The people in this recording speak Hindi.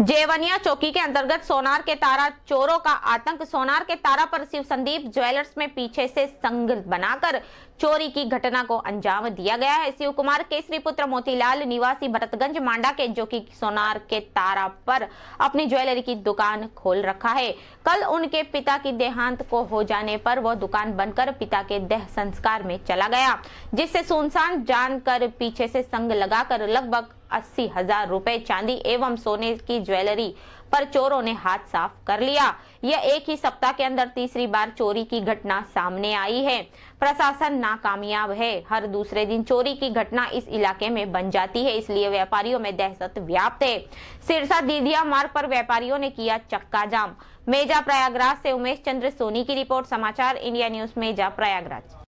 जेवनिया चौकी के अंतर्गत सोनार के तारा चोरों का आतंक सोनार के तारा पर शिव संदीप ज्वेलर्स में पीछे से संग बनाकर चोरी की घटना को अंजाम दिया गया है शिव कुमार केसरी पुत्र मोतीलाल निवासी भरतगंज मांडा के जो की सोनार के तारा पर अपनी ज्वेलरी की दुकान खोल रखा है कल उनके पिता की देहांत को हो जाने पर वह दुकान बंद कर पिता के देह संस्कार में चला गया जिससे सुनसान जानकर पीछे से संग लगाकर लगभग अस्सी हजार रूपए चांदी एवं सोने की ज्वेलरी पर चोरों ने हाथ साफ कर लिया यह एक ही सप्ताह के अंदर तीसरी बार चोरी की घटना सामने आई है प्रशासन नाकामयाब है हर दूसरे दिन चोरी की घटना इस इलाके में बन जाती है इसलिए व्यापारियों में दहशत व्याप्त है सिरसा दीदिया मार्ग पर व्यापारियों ने किया चक्का जाम मेजा प्रयागराज से उमेश चंद्र सोनी की रिपोर्ट समाचार इंडिया न्यूज मेजा प्रयागराज